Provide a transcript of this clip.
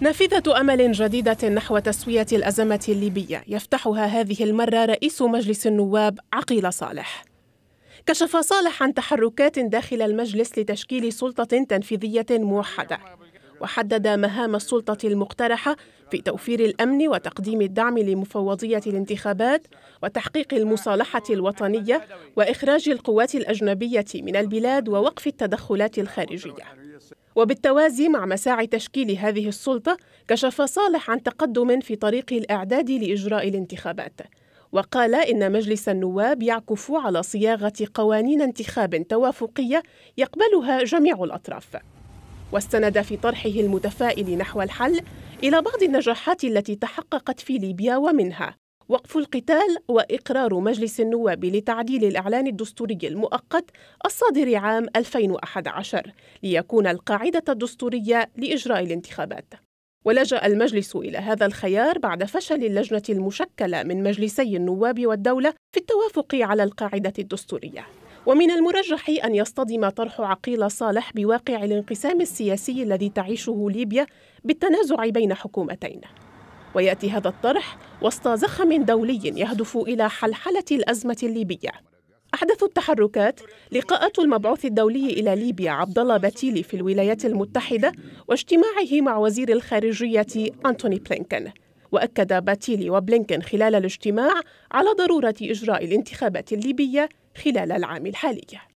نافذة أمل جديدة نحو تسوية الأزمة الليبية يفتحها هذه المرة رئيس مجلس النواب عقيل صالح. كشف صالح عن تحركات داخل المجلس لتشكيل سلطة تنفيذية موحدة، وحدد مهام السلطة المقترحة في توفير الأمن وتقديم الدعم لمفوضية الانتخابات وتحقيق المصالحة الوطنية وإخراج القوات الأجنبية من البلاد ووقف التدخلات الخارجية. وبالتوازي مع مساعي تشكيل هذه السلطة كشف صالح عن تقدم في طريق الإعداد لإجراء الانتخابات وقال إن مجلس النواب يعكف على صياغة قوانين انتخاب توافقية يقبلها جميع الأطراف واستند في طرحه المتفائل نحو الحل إلى بعض النجاحات التي تحققت في ليبيا ومنها وقف القتال وإقرار مجلس النواب لتعديل الإعلان الدستوري المؤقت الصادر عام 2011 ليكون القاعدة الدستورية لإجراء الانتخابات. ولجأ المجلس إلى هذا الخيار بعد فشل اللجنة المشكلة من مجلسي النواب والدولة في التوافق على القاعدة الدستورية. ومن المرجح أن يصطدم طرح عقيل صالح بواقع الانقسام السياسي الذي تعيشه ليبيا بالتنازع بين حكومتين. وياتي هذا الطرح وسط زخم دولي يهدف الى حلحله الازمه الليبيه احدث التحركات لقاءات المبعوث الدولي الى ليبيا عبد الله باتيلي في الولايات المتحده واجتماعه مع وزير الخارجيه انتوني بلينكن واكد باتيلي وبلينكن خلال الاجتماع على ضروره اجراء الانتخابات الليبيه خلال العام الحالي